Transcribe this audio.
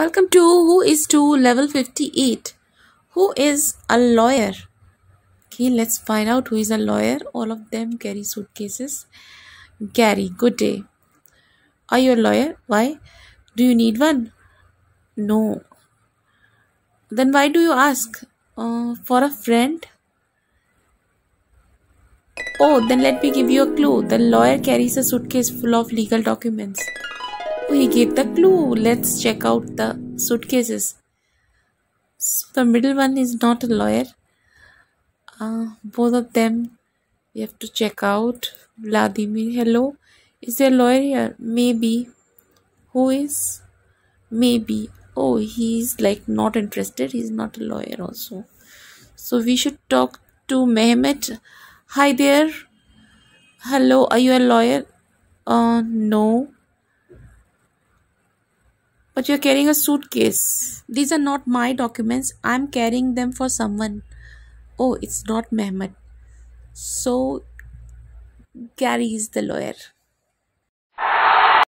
Welcome to Who is to level 58. Who is a lawyer? Okay, let's find out who is a lawyer. All of them carry suitcases. Gary, good day. Are you a lawyer? Why? Do you need one? No. Then why do you ask? Uh, for a friend? Oh, then let me give you a clue. The lawyer carries a suitcase full of legal documents he gave the clue. Let's check out the suitcases. So the middle one is not a lawyer. Uh, both of them we have to check out. Vladimir, hello. Is there a lawyer here? Maybe. Who is? Maybe. Oh, he's like not interested. He's not a lawyer also. So we should talk to Mehmet. Hi there. Hello, are you a lawyer? Uh, no but you're carrying a suitcase. These are not my documents. I'm carrying them for someone. Oh, it's not Mehmet. So, Gary is the lawyer.